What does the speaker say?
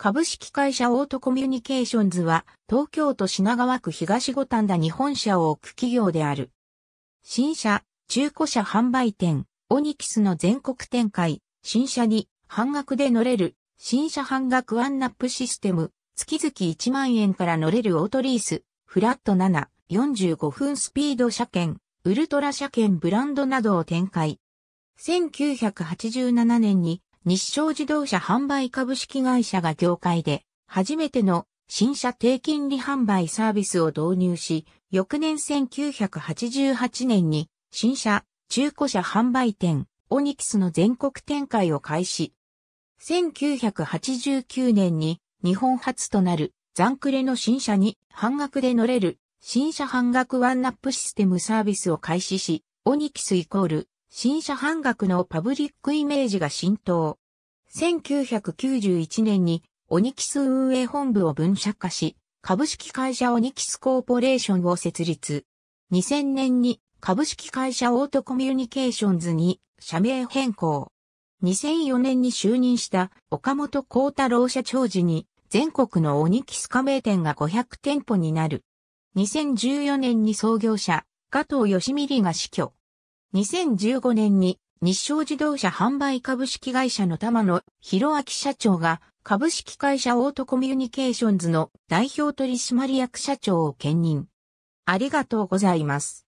株式会社オートコミュニケーションズは、東京都品川区東五反田に本社を置く企業である。新車、中古車販売店、オニキスの全国展開、新車に半額で乗れる、新車半額ワンナップシステム、月々1万円から乗れるオートリース、フラット7、45分スピード車検、ウルトラ車検ブランドなどを展開。1987年に日照自動車販売株式会社が業界で初めての新車低金利販売サービスを導入し、翌年1988年に新車、中古車販売店、オニキスの全国展開を開始。1989年に日本初となる残クレの新車に半額で乗れる新車半額ワンナップシステムサービスを開始し、オニキスイコール新車半額のパブリックイメージが浸透。1991年にオニキス運営本部を分社化し、株式会社オニキスコーポレーションを設立。2000年に株式会社オートコミュニケーションズに社名変更。2004年に就任した岡本幸太郎社長時に全国のオニキス加盟店が500店舗になる。2014年に創業者加藤義美里が死去。2015年に日照自動車販売株式会社の玉野博明社長が株式会社オートコミュニケーションズの代表取締役社長を兼任。ありがとうございます。